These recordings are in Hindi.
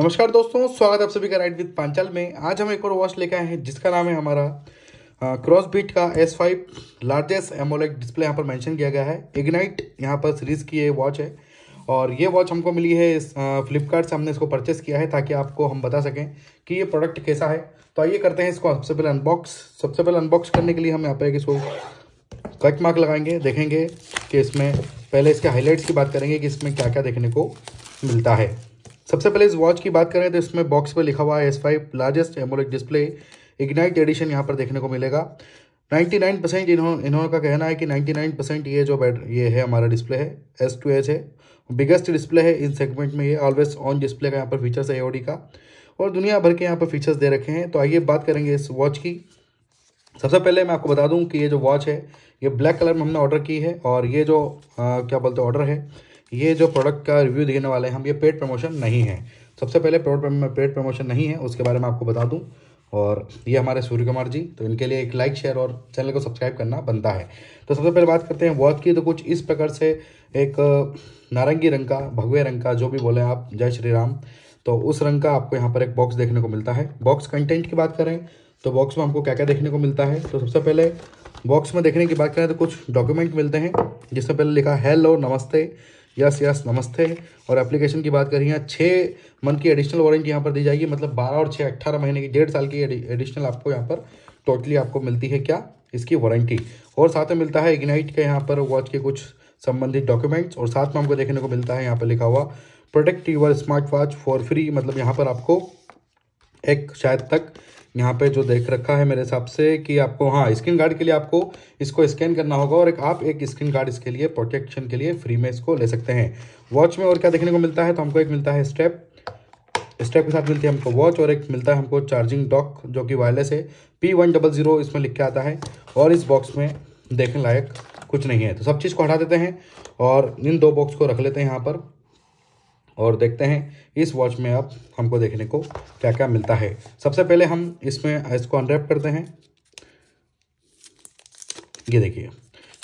नमस्कार दोस्तों स्वागत आप सभी का राइट विद पांचाल में आज हम एक और वॉच लेकर आए हैं जिसका नाम है हमारा क्रॉस बीट का S five largest AMOLED display यहाँ पर मेंशन किया गया है इग्नाइट यहाँ पर सीरीज की ये वॉच है और ये वॉच हमको मिली है फ्लिपकार्ट से हमने इसको परचेस किया है ताकि आपको हम बता सकें कि ये प्रोडक्ट कैसा है तो आइए करते हैं इसको सबसे पहले अनबॉक्स सबसे पहले अनबॉक्स करने के लिए हम यहाँ पर इसको कट मार्क लगाएंगे देखेंगे कि इसमें पहले इसके हाईलाइट्स की बात करेंगे कि इसमें क्या क्या देखने को मिलता है सबसे पहले इस वॉच की बात करें तो इसमें बॉक्स पर लिखा हुआ है S five largest AMOLED display ignite edition यहाँ पर देखने को मिलेगा 99 परसेंट इन्हों इन्होंने का कहना है कि 99 परसेंट ये जो बैट ये है हमारा डिस्प्ले है एस टू एच है बिगेस्ट डिस्प्ले है इन सेगमेंट में ये ऑलवेज ऑन डिस्प्ले का यहाँ पर फीचर्स है एओडी का और दुनिया भर के यहाँ पर फीचर्स दे रखे हैं तो आइए बात करेंगे इस वॉच की सबसे पहले मैं आपको बता दूँ कि ये जो वॉच है ये ब्लैक कलर में हमने ऑर्डर की है और ये जो आ, क्या बोलते ऑर्डर है ये जो प्रोडक्ट का रिव्यू देने वाले हैं हम ये पेड प्रमोशन नहीं है सबसे पहले पेड प्रमोशन नहीं है उसके बारे में आपको बता दूँ और ये हमारे सूर्य कुमार जी तो इनके लिए एक लाइक शेयर और चैनल को सब्सक्राइब करना बनता है तो सबसे पहले बात करते हैं वॉच की तो कुछ इस प्रकार से एक नारंगी रंग का भगवे रंग का जो भी बोले आप जय श्री राम तो उस रंग का आपको यहाँ पर एक बॉक्स देखने को मिलता है बॉक्स कंटेंट की बात करें तो बॉक्स में हमको क्या क्या देखने को मिलता है तो सबसे पहले बॉक्स में देखने की बात करें तो कुछ डॉक्यूमेंट मिलते हैं जिसमें पहले लिखा हैलो नमस्ते यस यस नमस्ते और एप्लीकेशन की बात करें यहाँ छः मंथ की एडिशनल वारंटी यहाँ पर दी जाएगी मतलब बारह और छः अट्ठारह महीने की डेढ़ साल की एडिशनल आपको यहाँ पर टोटली आपको मिलती है क्या इसकी वारंटी और साथ में मिलता है इग्नाइट के यहाँ पर वॉच के कुछ संबंधित डॉक्यूमेंट्स और साथ में हमको देखने को मिलता है यहाँ पर लिखा हुआ protect your smart watch for free मतलब यहाँ पर आपको एक शायद तक यहाँ पे जो देख रखा है मेरे हिसाब से कि आपको हाँ स्क्रीन गार्ड के लिए आपको इसको स्कैन करना होगा और एक आप एक स्क्रीन गार्ड इसके लिए प्रोटेक्शन के लिए फ्री में इसको ले सकते हैं वॉच में और क्या देखने को मिलता है तो हमको एक मिलता है स्टेप स्टेप के साथ मिलती है हमको वॉच और एक मिलता है हमको चार्जिंग डॉक जो कि वायरलेस है पी वन डबल ज़ीरो इसमें लिख के आता है और इस बॉक्स में देखने लायक कुछ नहीं है तो सब चीज़ को हटा देते हैं और इन दो बॉक्स को रख लेते हैं यहाँ पर और देखते हैं इस वॉच में अब हमको देखने को क्या क्या मिलता है सबसे पहले हम इसमें इसको अनरैप करते हैं ये देखिए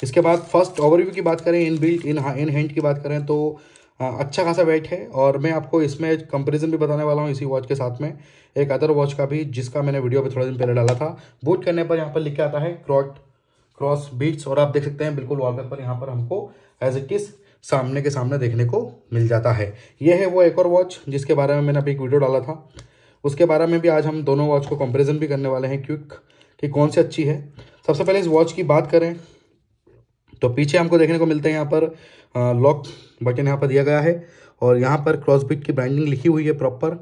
इसके बाद फर्स्ट ओवरव्यू की बात करें in built in in hand की बात करें तो अच्छा खासा वेट है और मैं आपको इसमें कंपैरिजन भी बताने वाला हूँ इसी वॉच के साथ में एक अदर वॉच का भी जिसका मैंने वीडियो भी थोड़ा दिन पहले डाला था बूट करने पर यहाँ पर लिख के आता है क्रॉट क्रॉस बीट्स और आप देख सकते हैं बिल्कुल वॉलपेपर यहाँ पर हमको एज इट इज़ सामने के सामने देखने को मिल जाता है यह है वो एक और वॉच जिसके बारे में मैंने अभी एक वीडियो डाला था उसके बारे में भी आज हम दोनों वॉच को कंपेरिजन भी करने वाले हैं क्विक कि कौन सी अच्छी है सबसे पहले इस वॉच की बात करें तो पीछे हमको देखने को मिलते हैं यहाँ पर लॉक बटन यहाँ पर दिया गया है और यहाँ पर क्रॉसबिट की ब्रांडिंग लिखी हुई है प्रॉपर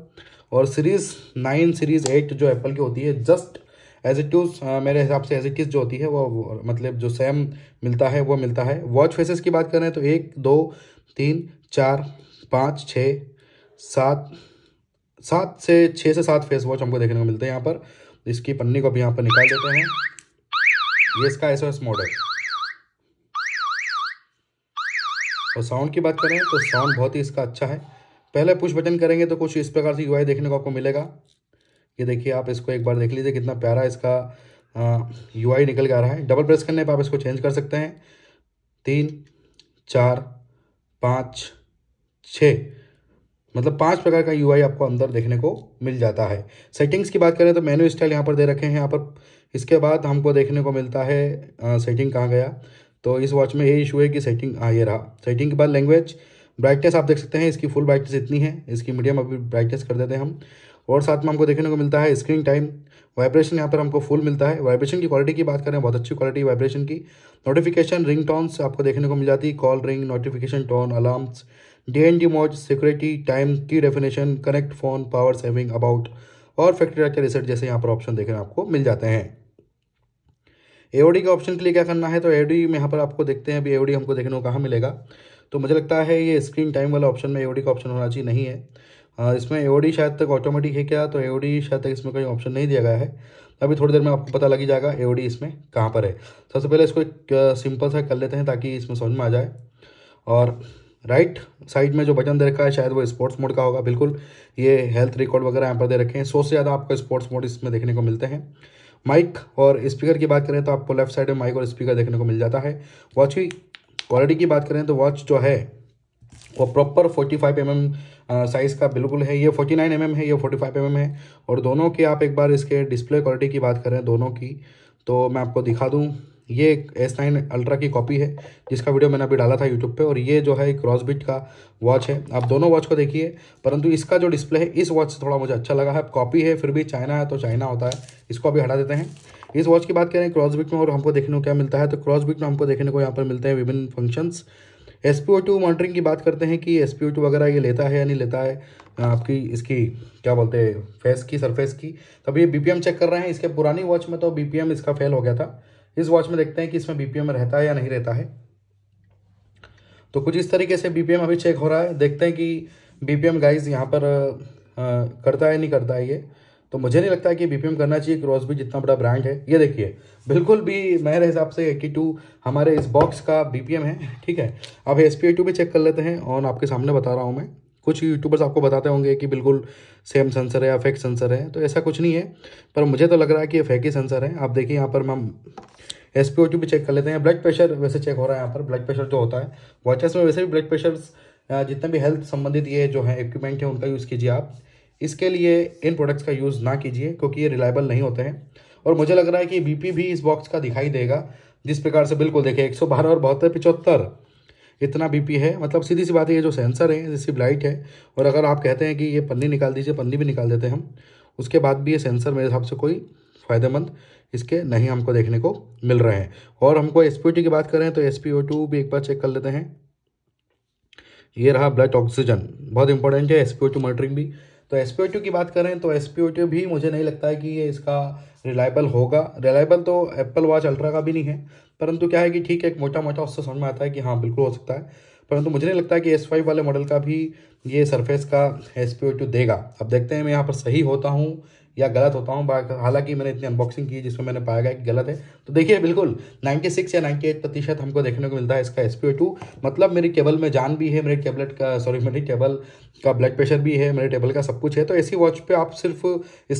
और सीरीज़ नाइन सीरीज़ एट जो एप्पल की होती है जस्ट एज इट इज मेरे हिसाब से एज इट इज जो होती है वो, मतलब जो सेम मिलता है वो मिलता है वॉच फेसेस की बात करें तो एक दो तीन चार पाँच छः सात सात से छः से सात फेस वॉच हमको देखने को मिलते हैं यहाँ पर इसकी पन्नी को भी यहाँ पर निकाल देते हैं ये इसका एस एस मॉडल और साउंड की बात करें तो साउंड बहुत ही इसका अच्छा है पहले पुश बटन करेंगे तो कुछ इस प्रकार से यूआई देखने को आपको मिलेगा ये देखिए आप इसको एक बार देख लीजिए कितना प्यारा इसका यू आई निकल के आ रहा है डबल प्रेस करने पर आप इसको चेंज कर सकते हैं तीन चार पाँच छ मतलब पांच प्रकार का यूआई आपको अंदर देखने को मिल जाता है सेटिंग्स की बात करें तो मेन्यू स्टाइल यहाँ पर दे रखे हैं यहाँ पर इसके बाद हमको देखने को मिलता है आ, सेटिंग कहाँ गया तो इस वॉच में ये इशू है कि सेटिंग हाँ ये रहा सेटिंग के बाद लैंग्वेज ब्राइटनेस आप देख सकते हैं इसकी फुल ब्राइटनेस इतनी है इसकी मीडियम अभी ब्राइटनेस कर देते हैं हम और साथ में हमको देखने को मिलता है स्क्रीन टाइम वाइब्रेशन यहाँ पर हमको फुल मिलता है वाइब्रेशन की क्वालिटी की बात करें बहुत अच्छी क्वालिटी वाइब्रेशन की नोटिफिकेशन रिंग टॉन्स आपको देखने को मिल जाती है call ring notification tone alarms D N D mode security time की definition connect phone power saving about और फैक्ट्री रैक्चर रिसेट जैसे यहाँ पर ऑप्शन देखने आपको मिल जाते हैं एओडी के ऑप्शन के लिए क्या करना है तो एओडी में यहाँ पर आपको देखते हैं अभी एओडी हमको देखने को कहाँ मिलेगा तो मुझे लगता है ये स्क्रीन टाइम वाला ऑप्शन में एओडी का ऑप्शन होना चाहिए नहीं है हाँ, इसमें एओडी शायद तक ऑटोमेटिक है क्या तो एओडी शायद तक इसमें कोई ऑप्शन नहीं दिया गया है अभी थोड़ी देर में आपको पता लग ही जाएगा एओडी इसमें कहाँ पर है सबसे पहले इसको एक सिंपल सा कर लेते हैं ताकि इसमें समझ में आ जाए और राइट साइड में जो बटन दे रखा है शायद वो स्पोर्ट्स मोड का होगा बिल्कुल ये हेल्थ रिकॉर्ड वगैरह यहाँ पर दे रखे हैं सौ से ज़्यादा आपको स्पोर्ट्स मोड इसमें देखने को मिलते हैं माइक और स्पीकर की बात करें तो आपको लेफ्ट साइड में माइक और स्पीकर देखने को मिल जाता है वॉच की क्वालिटी की बात करें तो वॉच जो है वो प्रॉपर 45 फाइव mm साइज़ का बिल्कुल है ये 49 नाइन mm है ये 45 फाइव mm है और दोनों के आप एक बार इसके डिस्प्ले क्वालिटी की बात करें दोनों की तो मैं आपको दिखा दूँ ये एक एस नाइन अल्ट्रा की कॉपी है जिसका वीडियो मैंने अभी डाला था यूट्यूब पे और ये जो है क्रॉस बिट का वॉच है आप दोनों वॉच को देखिए परंतु इसका जो डिस्प्ले है इस वॉच से थोड़ा मुझे अच्छा लगा है कॉपी है फिर भी चाइना है तो चाइना होता है इसको अभी हटा देते हैं इस वॉच की बात करें क्रॉस बिट में और हमको देखने को क्या मिलता है तो क्रॉस बिट में हमको देखने को यहाँ पर मिलते हैं विभिन्न फंक्शंस एस पी मॉनिटरिंग की बात करते हैं कि एस पी वगैरह ये लेता है या नहीं लेता है आपकी इसकी क्या बोलते हैं फेस की सरफेस की तब ये एम चेक कर रहे हैं इसके पुरानी वॉच में तो एम इसका फेल हो गया था इस वॉच में देखते हैं कि इसमें एम रहता है या नहीं रहता है तो कुछ इस तरीके से एम अभी चेक हो रहा है देखते हैं कि बी एम गाइस यहाँ पर आ, करता है नहीं करता है ये तो मुझे नहीं लगता कि बीपीएम करना चाहिए क्रॉस भी जितना बड़ा ब्रांड है ये देखिए बिल्कुल भी मेरे हिसाब से एट्टी टू हमारे इस बॉक्स का बीपीएम है ठीक है अब एस पी भी चेक कर लेते हैं और आपके सामने बता रहा हूँ मैं कुछ यूट्यूबर्स आपको बताते होंगे कि बिल्कुल सेम सेंसर है या फेक सेंसर है तो ऐसा कुछ नहीं है पर मुझे तो लग रहा है कि ये फेक ही सेंसर है आप देखिए यहाँ पर ma'am S P O T भी चेक कर लेते हैं ब्लड प्रेशर वैसे चेक हो रहा है यहाँ पर ब्लड प्रेशर जो होता है वॉचेस में वैसे भी ब्लड प्रेशर जितने भी हेल्थ संबंधित ये जो है इक्विपमेंट है उनका यूज़ कीजिए आप इसके लिए इन प्रोडक्ट्स का यूज़ ना कीजिए क्योंकि ये रिलायबल नहीं होते हैं और मुझे लग रहा है कि बी भी इस बॉक्स का दिखाई देगा जिस प्रकार से बिल्कुल देखिए एक और बहत्तर पिचहत्तर इतना बीपी है मतलब सीधी सी बात है ये जो सेंसर है जैसे ब्लाइट है और अगर आप कहते हैं कि ये पन्नी निकाल दीजिए पन्नी भी निकाल देते हैं हम उसके बाद भी ये सेंसर मेरे हिसाब से कोई फ़ायदेमंद इसके नहीं हमको देखने को मिल रहे हैं और हमको एस की बात करें तो एस भी एक बार चेक कर लेते हैं ये रहा ब्लड ऑक्सीजन बहुत इंपॉर्टेंट है एस पी मॉनिटरिंग भी तो एस पी ओ टू की बात करें तो एस पी ओ टू भी मुझे नहीं लगता है कि ये इसका रिलायबल होगा रिलायबल तो एप्पल वॉच अल्ट्रा का भी नहीं है परंतु क्या है कि ठीक है एक मोटा मोटा उससे समझ में आता है कि हाँ बिल्कुल हो सकता है परंतु मुझे नहीं लगता है कि एस फाइव वाले मॉडल का भी ये सरफेस का एस पी ओ देगा अब देखते हैं मैं यहाँ पर सही होता हूँ या गलत होता हूँ हालांकि मैंने इतनी अनबॉक्सिंग की जिसमें मैंने पाया गया कि गलत है तो देखिए बिल्कुल 96 या 98 प्रतिशत हमको देखने को मिलता है इसका एस मतलब मेरी केबल में जान भी है मेरे टेबलेट का सॉरी मेरी टेबल का ब्लड प्रेशर भी है मेरे टेबल का सब कुछ है तो ऐसी वॉच पर आप सिर्फ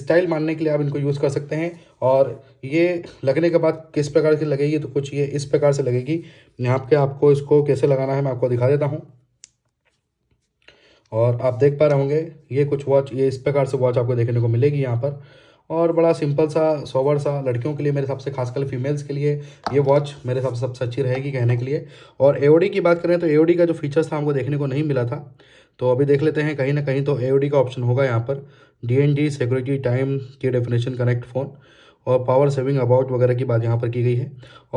स्टाइल मानने के लिए आप इनको यूज़ कर सकते हैं और ये लगने के बाद किस प्रकार की लगेगी तो कुछ ये इस प्रकार से लगेगी यहाँ पे आपको इसको कैसे लगाना है मैं आपको दिखा देता हूँ और आप देख पा रहे होंगे ये कुछ वॉच ये इस प्रकार से वॉच आपको देखने को मिलेगी यहाँ पर और बड़ा सिंपल सा सोवर सा लड़कियों के लिए मेरे हिसाब से खासकर फीमेल्स के लिए ये वॉच मेरे हिसाब से सबसे अच्छी रहेगी कहने के लिए और एओडी की बात करें तो एओडी का जो फीचर्स था हमको देखने को नहीं मिला था तो अभी देख लेते हैं कहीं ना कहीं तो एओडी का ऑप्शन होगा यहाँ पर डी सिक्योरिटी टाइम की डेफिनेशन कनेक्ट फ़ोन और पावर सेविंग अबाउट वगैरह की बात यहाँ पर की गई है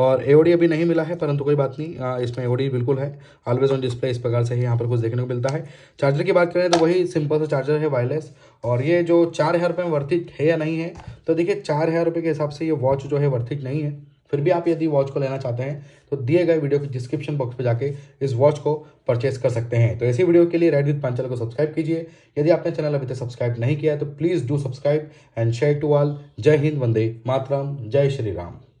और एओडी अभी नहीं मिला है परंतु कोई बात नहीं इसमें एओडी बिल्कुल है ऑलवेज ऑन डिस्प्ले इस प्रकार से ही यहाँ पर कुछ देखने को मिलता है चार्जर की बात करें तो वही सिंपल सा चार्जर है वायरलेस और ये जो चार हज़ार रुपये में वर्थित है या नहीं है तो देखिए चार हज़ार रुपये के हिसाब से ये वॉच जो है वर्थित नहीं है फिर भी आप यदि वॉच को लेना चाहते हैं तो दिए गए वीडियो के डिस्क्रिप्शन बॉक्स में जाके इस वॉच को परचेस कर सकते हैं तो ऐसी वीडियो के लिए रेड विद पांचल को सब्सक्राइब कीजिए यदि आपने चैनल अभी तक सब्सक्राइब नहीं किया है तो please do subscribe and share to all जय हिंद वंदे मातरम जय श्री राम